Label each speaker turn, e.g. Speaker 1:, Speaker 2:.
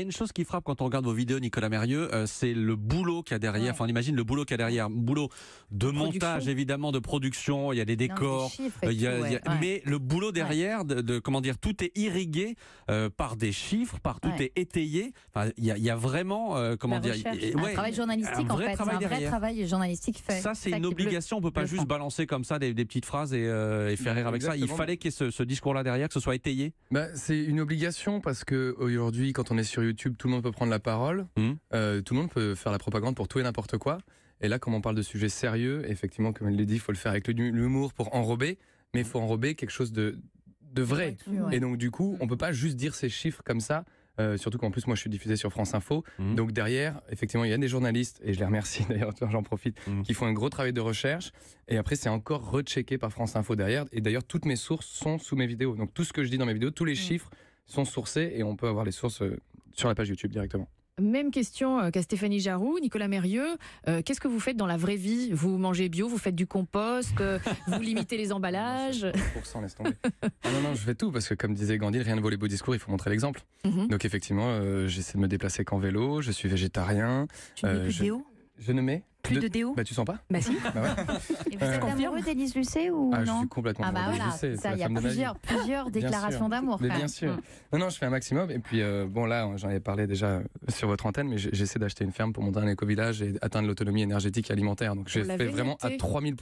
Speaker 1: Il une chose qui frappe quand on regarde vos vidéos, Nicolas Mérieux, euh, c'est le boulot qu'il y a derrière. Enfin, on imagine le boulot qu'il y a derrière. Boulot de, montage, évidemment, de production. Il y a des décors. Mais le boulot derrière, de, comment dire, tout est irrigué euh, par des chiffres, par tout est étayé. il, y a, vraiment, euh, comment dire, un travail journalistique. en fait. travail, un vrai
Speaker 2: travail journalistique
Speaker 1: fait. Ça, c'est une obligation. on on peut pas juste balancer comme ça des, petites phrases et, faire rire avec ça. Il fallait que ce, discours-là derrière, que ce soit étayé.
Speaker 2: Bah, c'est une obligation parce que aujourd'hui, quand on est sur YouTube, tout le monde peut prendre la parole, mmh. euh, tout le monde peut faire la propagande pour tout et n'importe quoi. Et là, comme on parle de sujets sérieux, effectivement, comme elle l'a dit, il faut le faire avec l'humour pour enrober, mais il faut enrober quelque chose de, vrai. Et donc, du coup, on ne peut pas juste dire ces chiffres comme ça. Euh, surtout qu'en plus, moi, je suis diffusé sur France Info. Mmh. Donc derrière, effectivement, il y a des journalistes, et je les remercie d'ailleurs, j'en profite, mmh. qui font un gros travail de recherche. Et après, c'est encore rechecké par France Info derrière. Et d'ailleurs, toutes mes sources sont sous mes vidéos. Donc tout ce que je dis dans mes vidéos, tous les chiffres sont sourcés et on peut avoir les sources euh, sur la page YouTube directement. Même question euh, qu'à Stéphanie Jaroux, Nicolas Mérieux. Euh, qu'est-ce que vous faites dans la vraie vie Vous mangez bio, vous faites du compost, euh, vous limitez les emballages ah non, non, je fais tout parce que, comme disait Gandhi, rien ne vaut les beaux discours, il faut montrer l'exemple. Mhm. Donc, effectivement, j'essaie de me déplacer qu'en vélo, je suis végétarien. Tu mets je, bio je ne mets plus de, déo Bah tu sens pas Bah si. Bah ouais. Et vous êtes euh. amoureux d'Élise Lucet ou ah, non Je suis complètement ah, bah voilà, ça, il y a plusieurs, plusieurs déclarations d'amour. Mais bien sûr. Mm. Non, non, je fais un maximum. Et puis euh, bon, là, j'en ai parlé déjà euh, sur votre antenne, mais j'essaie d'acheter une ferme pour monter un éco-village et atteindre l'autonomie énergétique et alimentaire. Donc fais vraiment à 3000